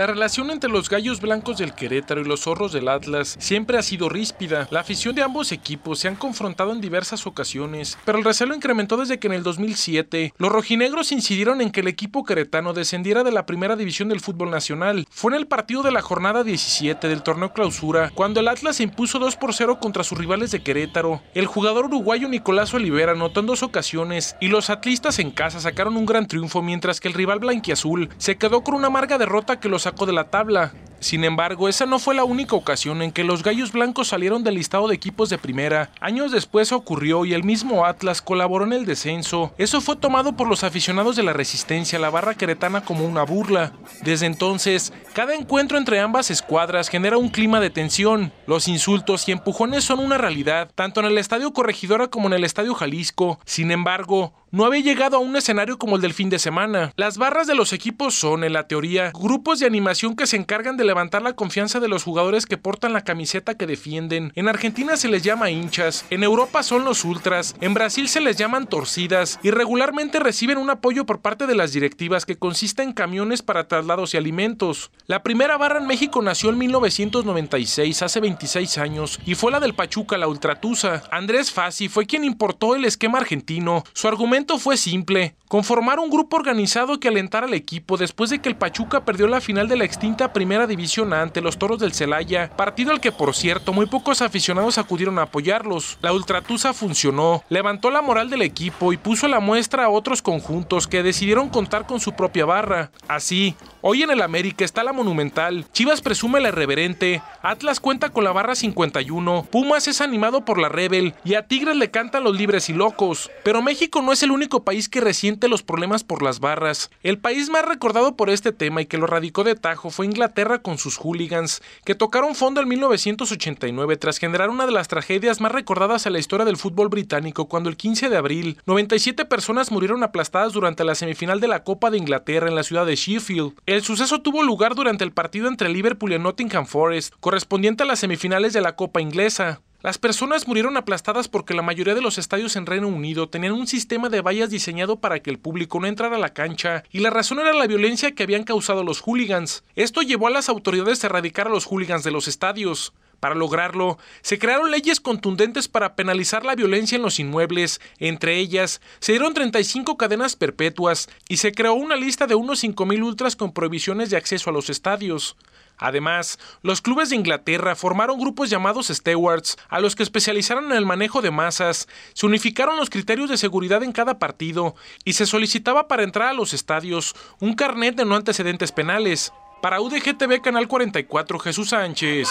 La relación entre los gallos blancos del Querétaro y los zorros del Atlas siempre ha sido ríspida. La afición de ambos equipos se han confrontado en diversas ocasiones, pero el recelo incrementó desde que en el 2007 los rojinegros incidieron en que el equipo queretano descendiera de la primera división del fútbol nacional. Fue en el partido de la jornada 17 del torneo clausura, cuando el Atlas se impuso 2 por 0 contra sus rivales de Querétaro. El jugador uruguayo Nicolás Olivera anotó en dos ocasiones y los atlistas en casa sacaron un gran triunfo mientras que el rival blanquiazul se quedó con una amarga derrota que los sacó de la tabla. Sin embargo, esa no fue la única ocasión en que los Gallos Blancos salieron del listado de equipos de primera. Años después ocurrió y el mismo Atlas colaboró en el descenso. Eso fue tomado por los aficionados de la Resistencia, a la barra queretana, como una burla. Desde entonces, cada encuentro entre ambas escuadras genera un clima de tensión. Los insultos y empujones son una realidad, tanto en el Estadio Corregidora como en el Estadio Jalisco. Sin embargo, no había llegado a un escenario como el del fin de semana. Las barras de los equipos son, en la teoría, grupos de animación que se encargan de la levantar la confianza de los jugadores que portan la camiseta que defienden. En Argentina se les llama hinchas, en Europa son los ultras, en Brasil se les llaman torcidas y regularmente reciben un apoyo por parte de las directivas que consiste en camiones para traslados y alimentos. La primera barra en México nació en 1996, hace 26 años, y fue la del Pachuca, la Ultratusa. Andrés Fassi fue quien importó el esquema argentino. Su argumento fue simple, conformar un grupo organizado que alentara al equipo después de que el Pachuca perdió la final de la extinta primera división ante los Toros del Celaya, partido al que por cierto muy pocos aficionados acudieron a apoyarlos. La ultratusa funcionó, levantó la moral del equipo y puso a la muestra a otros conjuntos que decidieron contar con su propia barra. Así, hoy en el América está la monumental, Chivas presume la irreverente, Atlas cuenta con la barra 51, Pumas es animado por la Rebel y a Tigres le cantan los libres y locos. Pero México no es el único país que resiente los problemas por las barras. El país más recordado por este tema y que lo radicó de tajo fue Inglaterra con sus hooligans, que tocaron fondo en 1989 tras generar una de las tragedias más recordadas en la historia del fútbol británico cuando el 15 de abril 97 personas murieron aplastadas durante la semifinal de la Copa de Inglaterra en la ciudad de Sheffield. El suceso tuvo lugar durante el partido entre Liverpool y Nottingham Forest, correspondiente a las semifinales de la Copa Inglesa. Las personas murieron aplastadas porque la mayoría de los estadios en Reino Unido tenían un sistema de vallas diseñado para que el público no entrara a la cancha, y la razón era la violencia que habían causado los hooligans. Esto llevó a las autoridades a erradicar a los hooligans de los estadios. Para lograrlo, se crearon leyes contundentes para penalizar la violencia en los inmuebles, entre ellas se dieron 35 cadenas perpetuas y se creó una lista de unos 5.000 ultras con prohibiciones de acceso a los estadios. Además, los clubes de Inglaterra formaron grupos llamados stewards, a los que especializaron en el manejo de masas, se unificaron los criterios de seguridad en cada partido y se solicitaba para entrar a los estadios un carnet de no antecedentes penales. Para UDGTV Canal 44, Jesús Sánchez.